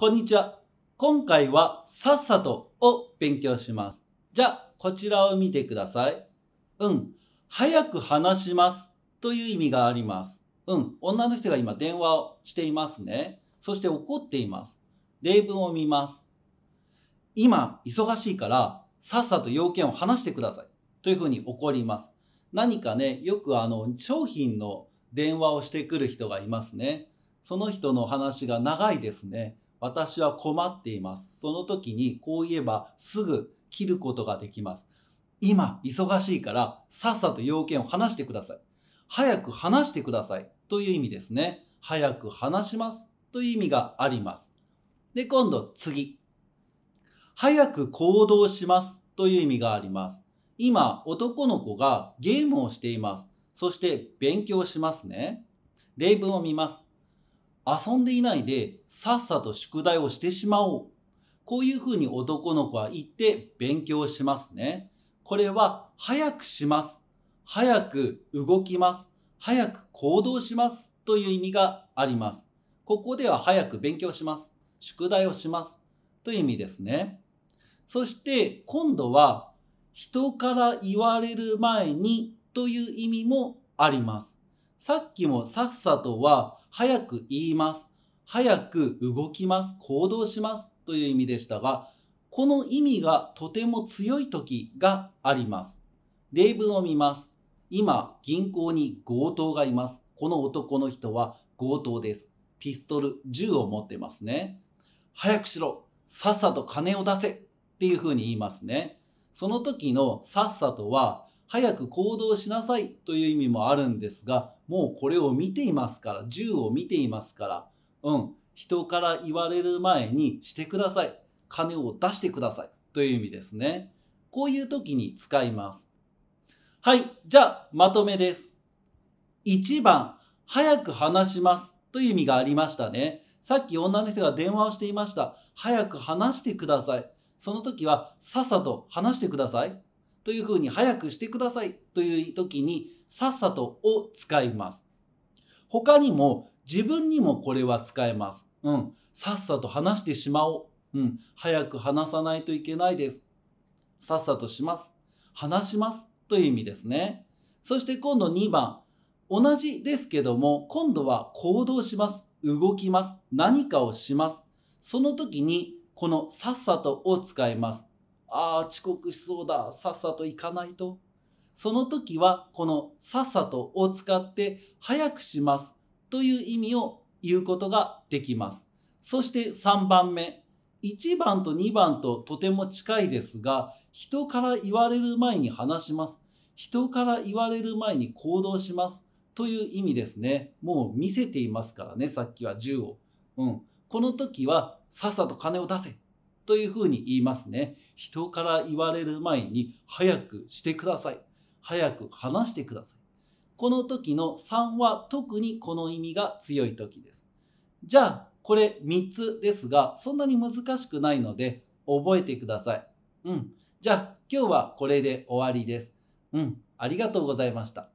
こんにちは。今回はさっさとを勉強します。じゃあ、こちらを見てください。うん。早く話しますという意味があります。うん。女の人が今電話をしていますね。そして怒っています。例文を見ます。今、忙しいから、さっさと要件を話してください。というふうに怒ります。何かね、よくあの、商品の電話をしてくる人がいますね。その人の話が長いですね。私は困っています。その時にこう言えばすぐ切ることができます。今、忙しいから、さっさと要件を話してください。早く話してください。という意味ですね。早く話します。という意味があります。で、今度、次。早く行動します。という意味があります。今、男の子がゲームをしています。そして、勉強しますね。例文を見ます。遊んでいないでさっさと宿題をしてしまおう。こういうふうに男の子は言って勉強しますね。これは早くします。早く動きます。早く行動します。という意味があります。ここでは早く勉強します。宿題をします。という意味ですね。そして今度は人から言われる前にという意味もあります。さっきもさっさとは早く言います。早く動きます。行動します。という意味でしたが、この意味がとても強い時があります。例文を見ます。今、銀行に強盗がいます。この男の人は強盗です。ピストル、銃を持ってますね。早くしろさっさと金を出せっていう風に言いますね。その時のさっさとは、早く行動しなさいという意味もあるんですが、もうこれを見ていますから、銃を見ていますから、うん、人から言われる前にしてください。金を出してください。という意味ですね。こういう時に使います。はい。じゃあ、まとめです。1番、早く話しますという意味がありましたね。さっき女の人が電話をしていました。早く話してください。その時は、さっさと話してくださいというふうに早くしてくださいという時にさっさとを使います。他にも自分にもこれは使えます。うん。さっさと話してしまおう。うん。早く話さないといけないです。さっさとします。話します。という意味ですね。そして今度2番。同じですけども、今度は行動します。動きます。何かをします。その時に、このさっさとを使います。ああ、遅刻しそうだ。さっさと行かないと。その時は、このさっさとを使って、早くしますという意味を言うことができます。そして3番目。1番と2番ととても近いですが、人から言われる前に話します。人から言われる前に行動します。という意味ですね。もう見せていますからね、さっきは銃を。うん。この時は、さっさと金を出せというふうに言いますね。人から言われる前に早くしてください。早く話してください。この時の3は特にこの意味が強い時です。じゃあ、これ3つですが、そんなに難しくないので覚えてください。うん。じゃあ、今日はこれで終わりです。うん。ありがとうございました。